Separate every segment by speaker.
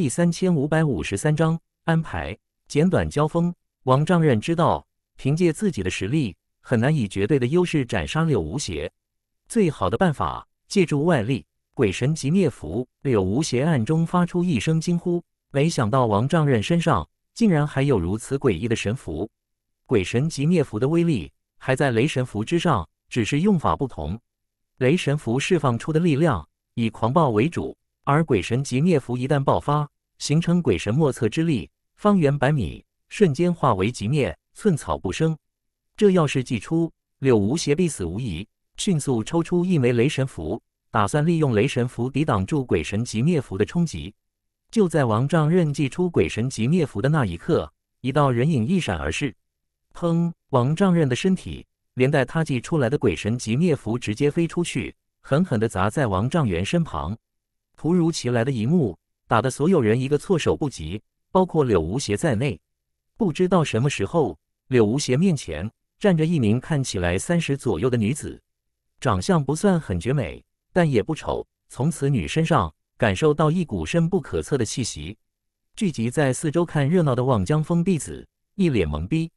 Speaker 1: 第三千五百五十三章安排简短交锋。王丈人知道，凭借自己的实力，很难以绝对的优势斩杀柳无邪。最好的办法，借助外力。鬼神级灭符。柳无邪暗中发出一声惊呼，没想到王丈人身上竟然还有如此诡异的神符。鬼神级灭符的威力还在雷神符之上，只是用法不同。雷神符释放出的力量以狂暴为主。而鬼神级灭符一旦爆发，形成鬼神莫测之力，方圆百米瞬间化为极灭，寸草不生。这要是祭出，柳无邪必死无疑。迅速抽出一枚雷神符，打算利用雷神符抵挡住鬼神级灭符的冲击。就在王丈刃祭出鬼神级灭符的那一刻，一道人影一闪而逝。砰！王丈刃的身体连带他祭出来的鬼神级灭符直接飞出去，狠狠地砸在王丈元身旁。突如其来的一幕，打得所有人一个措手不及，包括柳无邪在内。不知道什么时候，柳无邪面前站着一名看起来三十左右的女子，长相不算很绝美，但也不丑。从此女身上感受到一股深不可测的气息，聚集在四周看热闹的望江峰弟子一脸懵逼。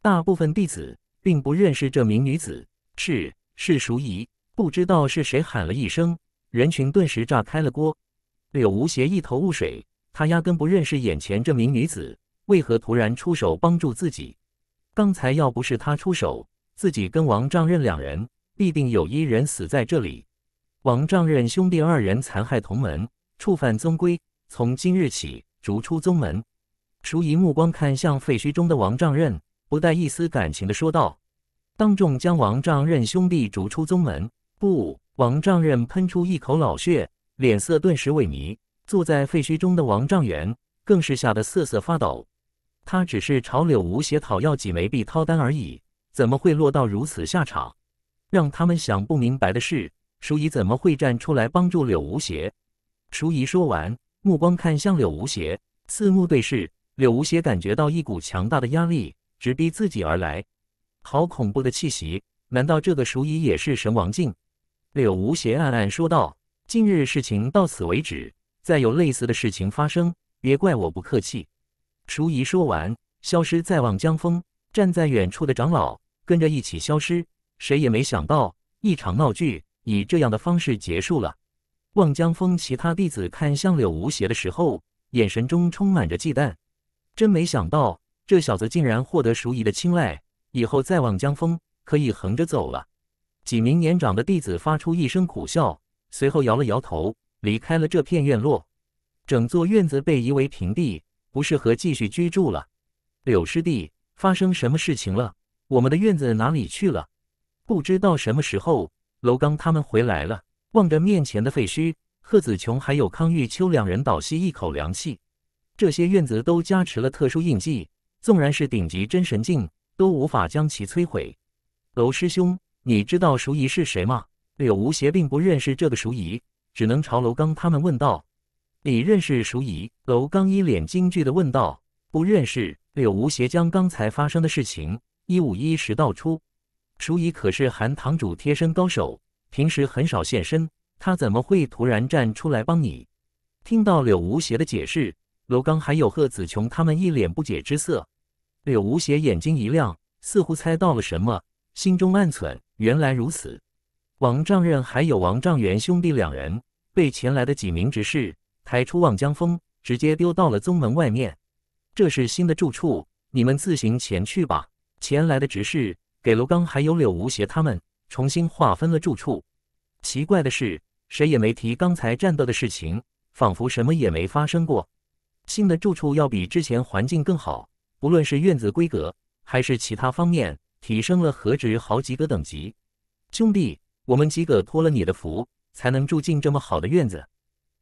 Speaker 1: 大部分弟子并不认识这名女子，是是淑仪，不知道是谁喊了一声。人群顿时炸开了锅，柳无邪一头雾水，他压根不认识眼前这名女子，为何突然出手帮助自己？刚才要不是他出手，自己跟王丈任两人必定有一人死在这里。王丈任兄弟二人残害同门，触犯宗规，从今日起逐出宗门。淑怡目光看向废墟中的王丈任，不带一丝感情的说道：“当众将王丈任兄弟逐出宗门！”不。王丈人喷出一口老血，脸色顿时萎靡。坐在废墟中的王丈元更是吓得瑟瑟发抖。他只是朝柳无邪讨要几枚币掏单而已，怎么会落到如此下场？让他们想不明白的是，鼠姨怎么会站出来帮助柳无邪？鼠姨说完，目光看向柳无邪，四目对视。柳无邪感觉到一股强大的压力直逼自己而来，好恐怖的气息！难道这个鼠姨也是神王境？柳无邪暗暗说道：“今日事情到此为止，再有类似的事情发生，别怪我不客气。”淑仪说完，消失在望江峰。站在远处的长老跟着一起消失。谁也没想到，一场闹剧以这样的方式结束了。望江峰其他弟子看向柳无邪的时候，眼神中充满着忌惮。真没想到，这小子竟然获得淑仪的青睐，以后再望江峰可以横着走了。几名年长的弟子发出一声苦笑，随后摇了摇头，离开了这片院落。整座院子被夷为平地，不适合继续居住了。柳师弟，发生什么事情了？我们的院子哪里去了？不知道什么时候，楼刚他们回来了。望着面前的废墟，贺子琼还有康玉秋两人倒吸一口凉气。这些院子都加持了特殊印记，纵然是顶级真神境都无法将其摧毁。楼师兄。你知道淑仪是谁吗？柳无邪并不认识这个淑仪，只能朝楼刚他们问道：“你认识淑仪？”楼刚一脸惊惧的问道：“不认识。”柳无邪将刚才发生的事情一五一十道出。淑仪可是韩堂主贴身高手，平时很少现身，他怎么会突然站出来帮你？听到柳无邪的解释，楼刚还有贺子琼他们一脸不解之色。柳无邪眼睛一亮，似乎猜到了什么。心中暗忖：“原来如此。”王丈任还有王丈元兄弟两人被前来的几名执事抬出望江峰，直接丢到了宗门外面。这是新的住处，你们自行前去吧。前来的执事给卢刚还有柳无邪他们重新划分了住处。奇怪的是，谁也没提刚才战斗的事情，仿佛什么也没发生过。新的住处要比之前环境更好，不论是院子规格还是其他方面。提升了何止好几个等级，兄弟，我们几个托了你的福，才能住进这么好的院子。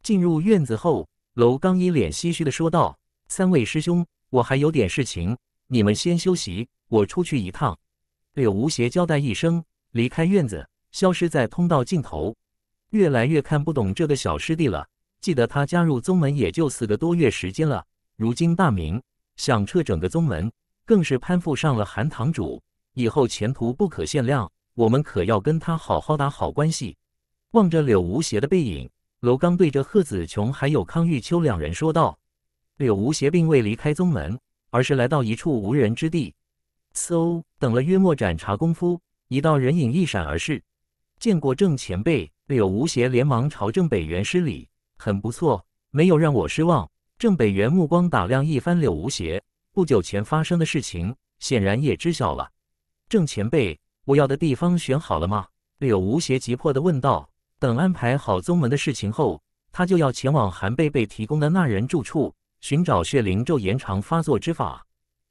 Speaker 1: 进入院子后，楼刚一脸唏嘘的说道：“三位师兄，我还有点事情，你们先休息，我出去一趟。”柳吴邪交代一声，离开院子，消失在通道尽头。越来越看不懂这个小师弟了。记得他加入宗门也就四个多月时间了，如今大名响彻整个宗门，更是攀附上了韩堂主。以后前途不可限量，我们可要跟他好好打好关系。望着柳无邪的背影，楼刚对着贺子琼还有康玉秋两人说道：“柳无邪并未离开宗门，而是来到一处无人之地。嗖，等了约莫盏茶功夫，一道人影一闪而逝。见过郑前辈。”柳无邪连忙朝郑北元施礼。很不错，没有让我失望。郑北元目光打量一番柳无邪，不久前发生的事情显然也知晓了。郑前辈，我要的地方选好了吗？柳无邪急迫的问道。等安排好宗门的事情后，他就要前往韩贝贝提供的那人住处，寻找血灵咒延长发作之法。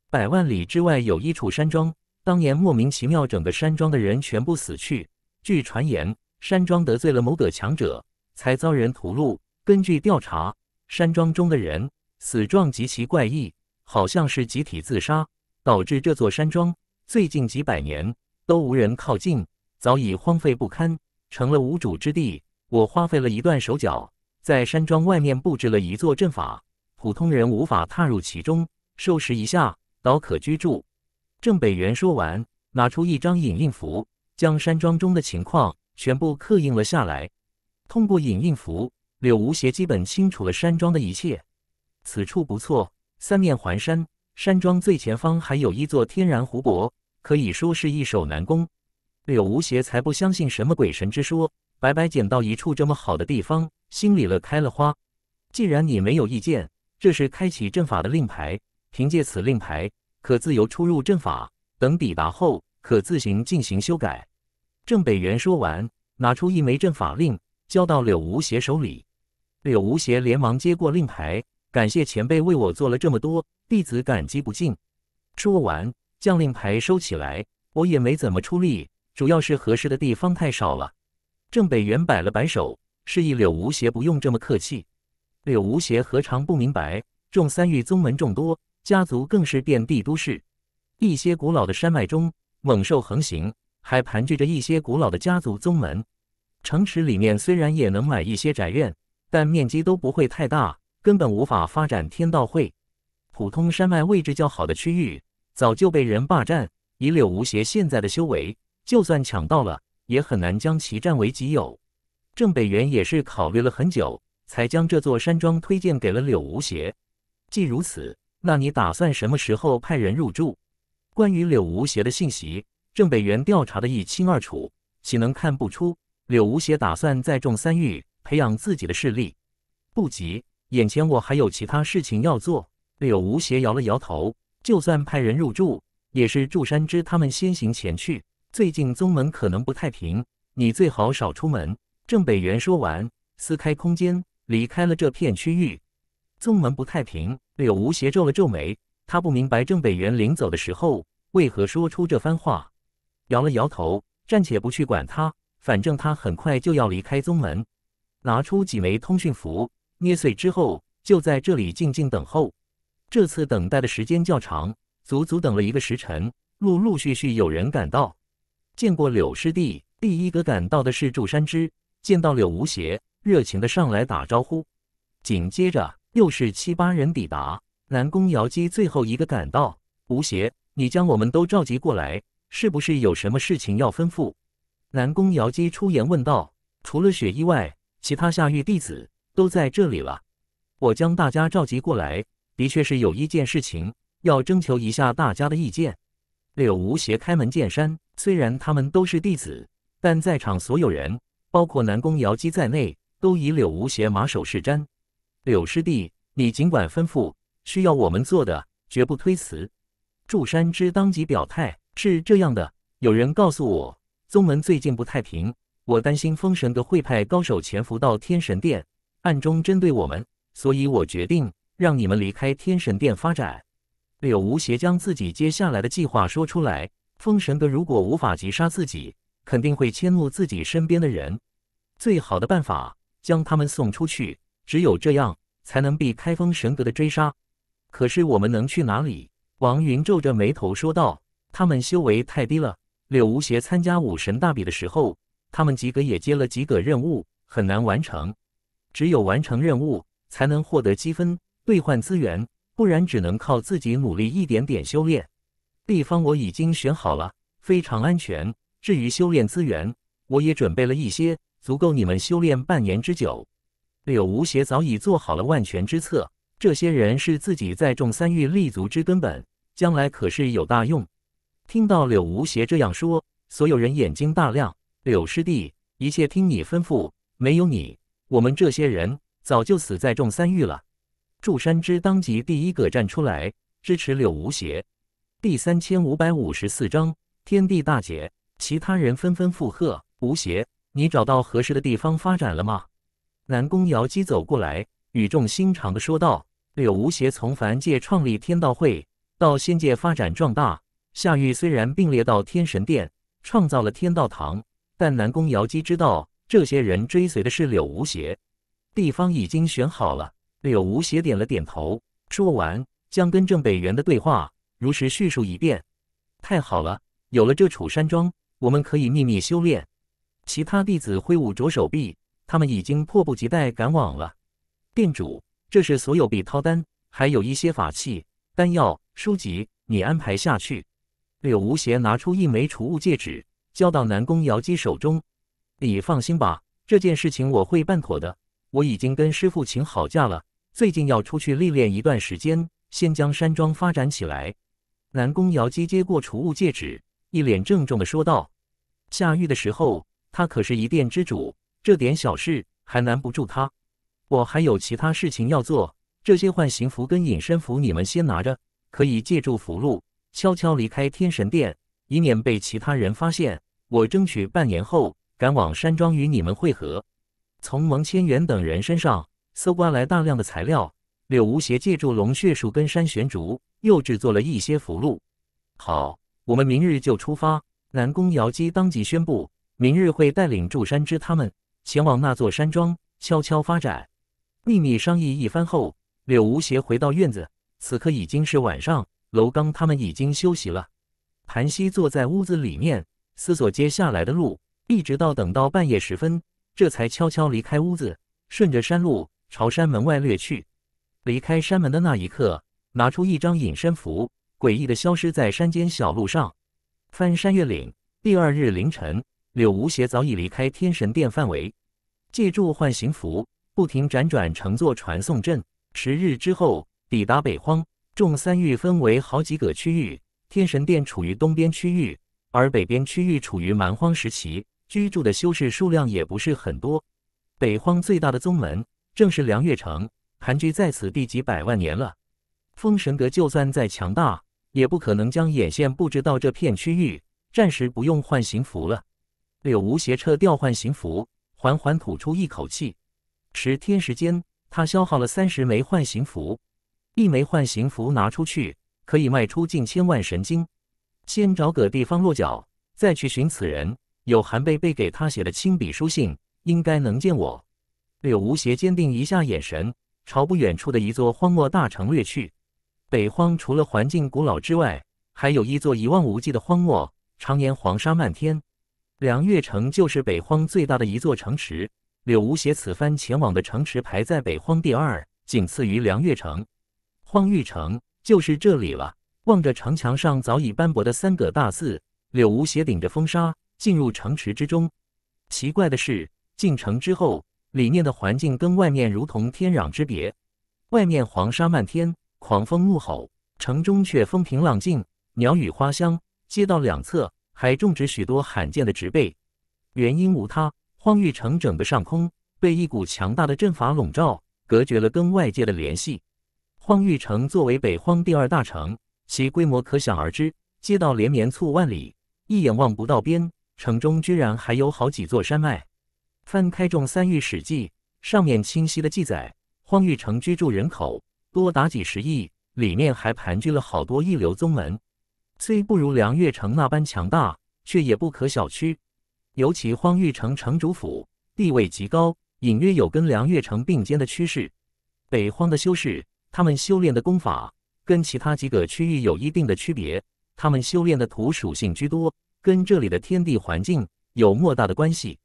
Speaker 1: 百万里之外有一处山庄，当年莫名其妙整个山庄的人全部死去。据传言，山庄得罪了某个强者，才遭人屠戮。根据调查，山庄中的人死状极其怪异，好像是集体自杀，导致这座山庄。最近几百年都无人靠近，早已荒废不堪，成了无主之地。我花费了一段手脚，在山庄外面布置了一座阵法，普通人无法踏入其中。收拾一下，倒可居住。郑北元说完，拿出一张引印符，将山庄中的情况全部刻印了下来。通过引印符，柳无邪基本清楚了山庄的一切。此处不错，三面环山，山庄最前方还有一座天然湖泊。可以说是易守难攻。柳无邪才不相信什么鬼神之说，白白捡到一处这么好的地方，心里乐开了花。既然你没有意见，这是开启阵法的令牌，凭借此令牌可自由出入阵法。等抵达后，可自行进行修改。郑北元说完，拿出一枚阵法令，交到柳无邪手里。柳无邪连忙接过令牌，感谢前辈为我做了这么多，弟子感激不尽。说完。将令牌收起来，我也没怎么出力，主要是合适的地方太少了。郑北元摆了摆手，示意柳无邪不用这么客气。柳无邪何尝不明白，众三域宗门众多，家族更是遍地都是。一些古老的山脉中，猛兽横行，还盘踞着一些古老的家族宗门。城池里面虽然也能买一些宅院，但面积都不会太大，根本无法发展天道会。普通山脉位置较好的区域。早就被人霸占。以柳无邪现在的修为，就算抢到了，也很难将其占为己有。郑北元也是考虑了很久，才将这座山庄推荐给了柳无邪。既如此，那你打算什么时候派人入住？关于柳无邪的信息，郑北元调查的一清二楚，岂能看不出柳无邪打算在众三域培养自己的势力？不急，眼前我还有其他事情要做。柳无邪摇了摇头。就算派人入住，也是祝山之他们先行前去。最近宗门可能不太平，你最好少出门。郑北元说完，撕开空间，离开了这片区域。宗门不太平，柳无邪皱了皱眉，他不明白郑北元临走的时候为何说出这番话，摇了摇头，暂且不去管他，反正他很快就要离开宗门。拿出几枚通讯符，捏碎之后，就在这里静静等候。这次等待的时间较长，足足等了一个时辰。陆陆续续有人赶到，见过柳师弟。第一个赶到的是祝山之，见到柳无邪，热情的上来打招呼。紧接着又是七八人抵达。南宫瑶姬最后一个赶到。无邪，你将我们都召集过来，是不是有什么事情要吩咐？南宫瑶姬出言问道。除了雪衣外，其他下狱弟子都在这里了。我将大家召集过来。的确是有一件事情要征求一下大家的意见。柳无邪开门见山，虽然他们都是弟子，但在场所有人，包括南宫瑶姬在内，都以柳无邪马首是瞻。柳师弟，你尽管吩咐，需要我们做的，绝不推辞。祝山之当即表态：是这样的，有人告诉我，宗门最近不太平，我担心封神的会派高手潜伏到天神殿，暗中针对我们，所以我决定。让你们离开天神殿发展。柳无邪将自己接下来的计划说出来。封神阁如果无法击杀自己，肯定会迁怒自己身边的人。最好的办法将他们送出去，只有这样才能避开封神阁的追杀。可是我们能去哪里？王云皱着眉头说道：“他们修为太低了。柳无邪参加武神大比的时候，他们几个也接了几个任务，很难完成。只有完成任务，才能获得积分。”兑换资源，不然只能靠自己努力一点点修炼。地方我已经选好了，非常安全。至于修炼资源，我也准备了一些，足够你们修炼半年之久。柳无邪早已做好了万全之策。这些人是自己在众三域立足之根本，将来可是有大用。听到柳无邪这样说，所有人眼睛大亮。柳师弟，一切听你吩咐。没有你，我们这些人早就死在众三域了。祝山之当即第一个站出来支持柳无邪。第三千五百五十四章天地大劫，其他人纷纷附和。无邪，你找到合适的地方发展了吗？南宫瑶姬走过来，语重心长地说道：“柳无邪从凡界创立天道会，到仙界发展壮大。夏玉虽然并列到天神殿，创造了天道堂，但南宫瑶姬知道，这些人追随的是柳无邪。地方已经选好了。”柳无邪点了点头，说完，将跟郑北元的对话如实叙述一遍。太好了，有了这楚山庄，我们可以秘密修炼。其他弟子挥舞着手臂，他们已经迫不及待赶往了。店主，这是所有碧涛丹，还有一些法器、丹药、书籍，你安排下去。柳无邪拿出一枚储物戒指，交到南宫瑶姬手中。你放心吧，这件事情我会办妥的。我已经跟师傅请好假了。最近要出去历练一段时间，先将山庄发展起来。南宫瑶姬接过储物戒指，一脸郑重的说道：“下狱的时候，他可是一殿之主，这点小事还难不住他。我还有其他事情要做，这些幻形符跟隐身符你们先拿着，可以借助符箓悄悄离开天神殿，以免被其他人发现。我争取半年后赶往山庄与你们会合。从蒙千元等人身上。”搜刮来大量的材料，柳无邪借助龙血树根山玄竹，又制作了一些符箓。好，我们明日就出发。南宫瑶姬当即宣布，明日会带领祝山之他们前往那座山庄，悄悄发展，秘密商议一番后，柳无邪回到院子。此刻已经是晚上，楼刚他们已经休息了。盘膝坐在屋子里面思索接下来的路，一直到等到半夜时分，这才悄悄离开屋子，顺着山路。朝山门外掠去，离开山门的那一刻，拿出一张隐身符，诡异的消失在山间小路上，翻山越岭。第二日凌晨，柳无邪早已离开天神殿范围，借助唤醒符，不停辗转乘坐传送阵。十日之后，抵达北荒。众三域分为好几个区域，天神殿处于东边区域，而北边区域处于蛮荒时期，居住的修士数量也不是很多。北荒最大的宗门。正是梁月城盘踞在此地几百万年了。封神阁就算再强大，也不可能将眼线布置到这片区域。暂时不用换形符了。柳无邪撤掉换形符，缓缓吐出一口气。十天时间，他消耗了三十枚换形符。一枚换形符拿出去，可以卖出近千万神经。先找个地方落脚，再去寻此人。有韩贝贝给他写的亲笔书信，应该能见我。柳无邪坚定一下眼神，朝不远处的一座荒漠大城掠去。北荒除了环境古老之外，还有一座一望无际的荒漠，常年黄沙漫天。梁月城就是北荒最大的一座城池，柳无邪此番前往的城池排在北荒第二，仅次于梁月城。荒域城就是这里了。望着城墙上早已斑驳的三个大字，柳无邪顶着风沙进入城池之中。奇怪的是，进城之后。里面的环境跟外面如同天壤之别，外面黄沙漫天，狂风怒吼，城中却风平浪静，鸟语花香。街道两侧还种植许多罕见的植被。原因无他，荒域城整个上空被一股强大的阵法笼罩，隔绝了跟外界的联系。荒域城作为北荒第二大城，其规模可想而知，街道连绵促万里，一眼望不到边。城中居然还有好几座山脉。翻开《中三域史记》，上面清晰的记载，荒域城居住人口多达几十亿，里面还盘踞了好多一流宗门。虽不如梁月城那般强大，却也不可小觑。尤其荒域城城主府地位极高，隐约有跟梁月城并肩的趋势。北荒的修士，他们修炼的功法跟其他几个区域有一定的区别，他们修炼的土属性居多，跟这里的天地环境有莫大的关系。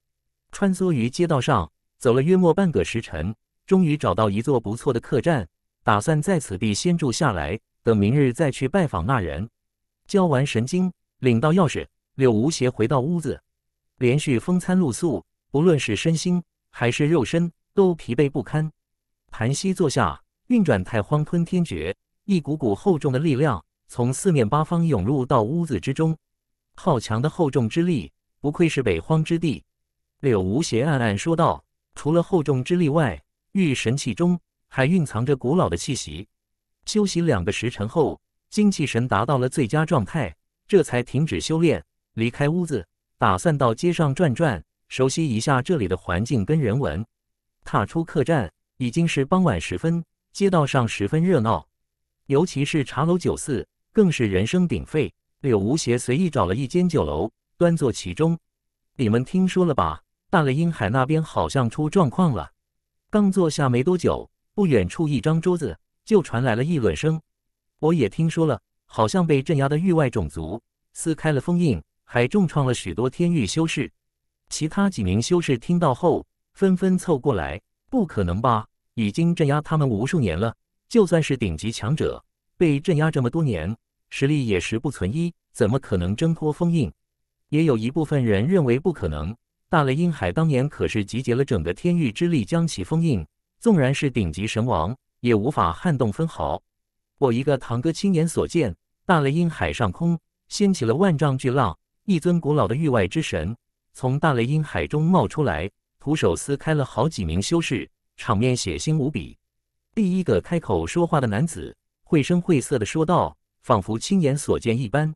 Speaker 1: 穿梭于街道上，走了约莫半个时辰，终于找到一座不错的客栈，打算在此地先住下来，等明日再去拜访那人。交完神经，领到钥匙，柳无邪回到屋子，连续风餐露宿，不论是身心还是肉身，都疲惫不堪。盘膝坐下，运转太荒吞天诀，一股股厚重的力量从四面八方涌入到屋子之中。好强的厚重之力，不愧是北荒之地。柳无邪暗暗说道：“除了厚重之力外，玉神器中还蕴藏着古老的气息。”休息两个时辰后，精气神达到了最佳状态，这才停止修炼，离开屋子，打算到街上转转，熟悉一下这里的环境跟人文。踏出客栈，已经是傍晚时分，街道上十分热闹，尤其是茶楼酒肆，更是人声鼎沸。柳无邪随意找了一间酒楼，端坐其中。你们听说了吧？大雷音海那边好像出状况了，刚坐下没多久，不远处一张桌子就传来了议论声。我也听说了，好像被镇压的域外种族撕开了封印，还重创了许多天域修士。其他几名修士听到后，纷纷凑过来。不可能吧？已经镇压他们无数年了，就算是顶级强者，被镇压这么多年，实力也实不存一，怎么可能挣脱封印？也有一部分人认为不可能。大雷音海当年可是集结了整个天域之力将其封印，纵然是顶级神王也无法撼动分毫。我一个堂哥亲眼所见，大雷音海上空掀起了万丈巨浪，一尊古老的域外之神从大雷音海中冒出来，徒手撕开了好几名修士，场面血腥无比。第一个开口说话的男子绘声绘色的说道，仿佛亲眼所见一般。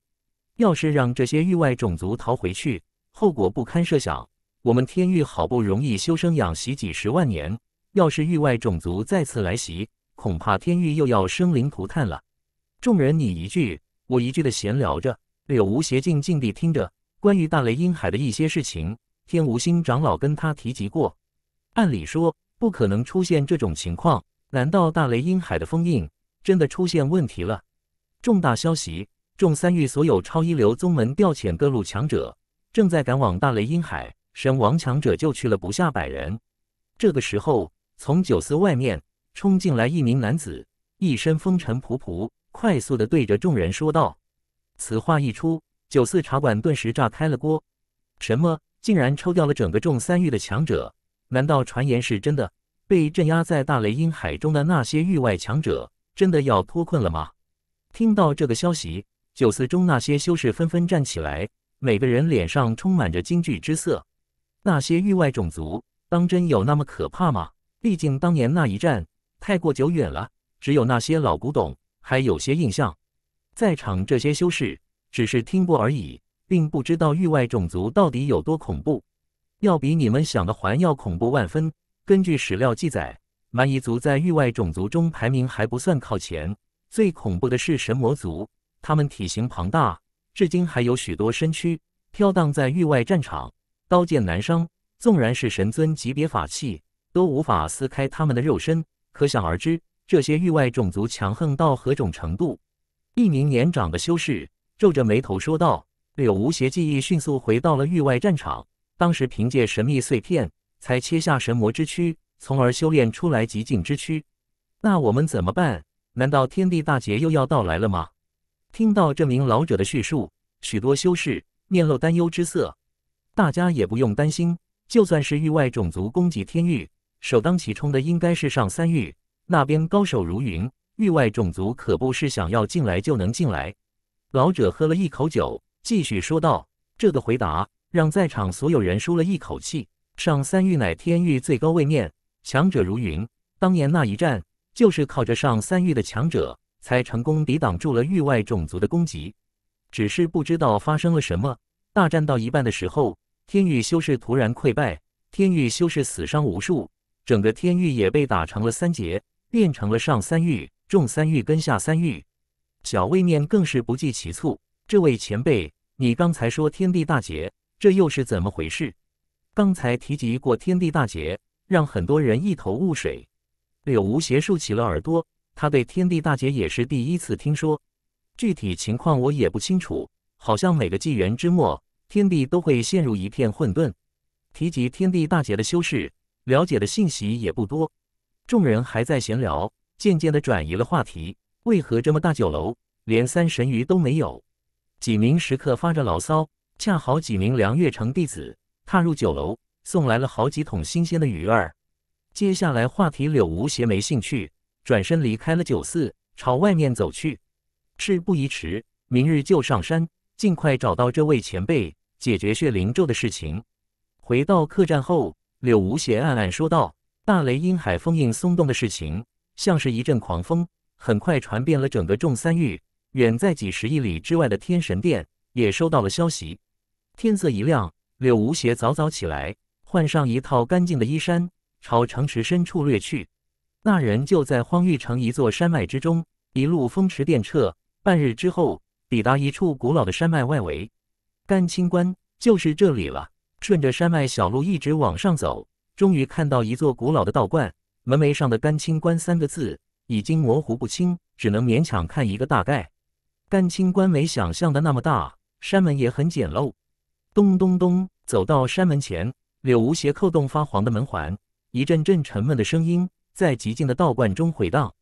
Speaker 1: 要是让这些域外种族逃回去，后果不堪设想。我们天域好不容易修身养息几十万年，要是域外种族再次来袭，恐怕天域又要生灵涂炭了。众人你一句我一句的闲聊着，柳无邪静静地听着关于大雷音海的一些事情。天无心长老跟他提及过，按理说不可能出现这种情况，难道大雷音海的封印真的出现问题了？重大消息：众三域所有超一流宗门调遣各路强者，正在赶往大雷音海。神王强者就去了不下百人。这个时候，从酒肆外面冲进来一名男子，一身风尘仆仆，快速的对着众人说道。此话一出，酒肆茶馆顿时炸开了锅。什么？竟然抽掉了整个众三域的强者？难道传言是真的？被镇压在大雷音海中的那些域外强者，真的要脱困了吗？听到这个消息，酒肆中那些修士纷纷站起来，每个人脸上充满着惊惧之色。那些域外种族当真有那么可怕吗？毕竟当年那一战太过久远了，只有那些老古董还有些印象。在场这些修士只是听过而已，并不知道域外种族到底有多恐怖，要比你们想的还要恐怖万分。根据史料记载，蛮夷族在域外种族中排名还不算靠前。最恐怖的是神魔族，他们体型庞大，至今还有许多身躯飘荡在域外战场。刀剑难伤，纵然是神尊级别法器都无法撕开他们的肉身，可想而知，这些域外种族强横到何种程度。一名年长的修士皱着眉头说道：“柳无邪记忆迅速回到了域外战场，当时凭借神秘碎片才切下神魔之躯，从而修炼出来极境之躯。那我们怎么办？难道天地大劫又要到来了吗？”听到这名老者的叙述，许多修士面露担忧之色。大家也不用担心，就算是域外种族攻击天域，首当其冲的应该是上三域那边，高手如云，域外种族可不是想要进来就能进来。老者喝了一口酒，继续说道：“这个回答让在场所有人舒了一口气。上三域乃天域最高位面，强者如云。当年那一战，就是靠着上三域的强者才成功抵挡住了域外种族的攻击。只是不知道发生了什么，大战到一半的时候。”天域修士突然溃败，天域修士死伤无数，整个天域也被打成了三节，变成了上三域、中三域跟下三域。小位念更是不计其数。这位前辈，你刚才说天地大劫，这又是怎么回事？刚才提及过天地大劫，让很多人一头雾水。柳无邪竖起了耳朵，他对天地大劫也是第一次听说，具体情况我也不清楚，好像每个纪元之末。天地都会陷入一片混沌。提及天地大劫的修士，了解的信息也不多。众人还在闲聊，渐渐的转移了话题。为何这么大酒楼，连三神鱼都没有？几名食客发着牢骚。恰好几名梁月城弟子踏入酒楼，送来了好几桶新鲜的鱼儿。接下来话题，柳无邪没兴趣，转身离开了酒肆，朝外面走去。事不宜迟，明日就上山，尽快找到这位前辈。解决血灵咒的事情。回到客栈后，柳无邪暗暗说道：“大雷音海封印松动的事情，像是一阵狂风，很快传遍了整个众三域。远在几十亿里之外的天神殿也收到了消息。”天色一亮，柳无邪早早起来，换上一套干净的衣衫，朝城池深处掠去。那人就在荒域城一座山脉之中，一路风驰电掣，半日之后抵达一处古老的山脉外围。甘清关就是这里了。顺着山脉小路一直往上走，终于看到一座古老的道观。门楣上的“甘清关”三个字已经模糊不清，只能勉强看一个大概。甘清关没想象的那么大，山门也很简陋。咚咚咚，走到山门前，柳无邪扣动发黄的门环，一阵阵沉闷的声音在寂静的道观中回荡。